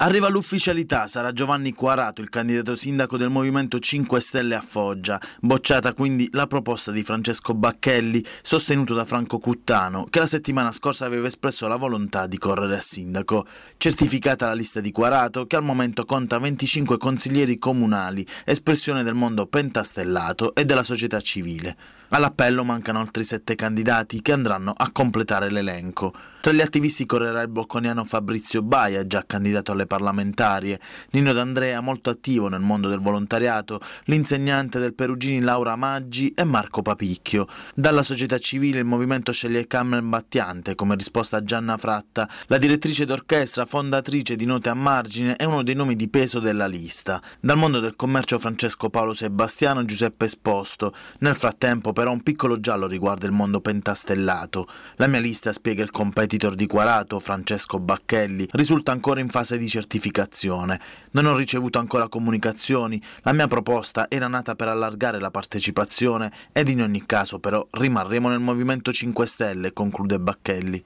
Arriva l'ufficialità, sarà Giovanni Quarato il candidato sindaco del Movimento 5 Stelle a Foggia, bocciata quindi la proposta di Francesco Bacchelli, sostenuto da Franco Cuttano, che la settimana scorsa aveva espresso la volontà di correre a sindaco. Certificata la lista di Quarato, che al momento conta 25 consiglieri comunali, espressione del mondo pentastellato e della società civile. All'appello mancano altri sette candidati che andranno a completare l'elenco. Tra gli attivisti correrà il bocconiano Fabrizio Baia, già candidato alle parlamentarie. Nino D'Andrea, molto attivo nel mondo del volontariato, l'insegnante del Perugini Laura Maggi e Marco Papicchio. Dalla società civile il movimento sceglie Carmen Battiante come risposta a Gianna Fratta, la direttrice d'orchestra, fondatrice di Note a Margine e uno dei nomi di peso della lista. Dal mondo del commercio Francesco Paolo Sebastiano Giuseppe Esposto. Nel frattempo però un piccolo giallo riguarda il mondo pentastellato. La mia lista spiega il competitor di Quarato, Francesco Bacchelli, risulta ancora in fase di certificazione. Non ho ricevuto ancora comunicazioni, la mia proposta era nata per allargare la partecipazione ed in ogni caso però rimarremo nel Movimento 5 Stelle, conclude Bacchelli.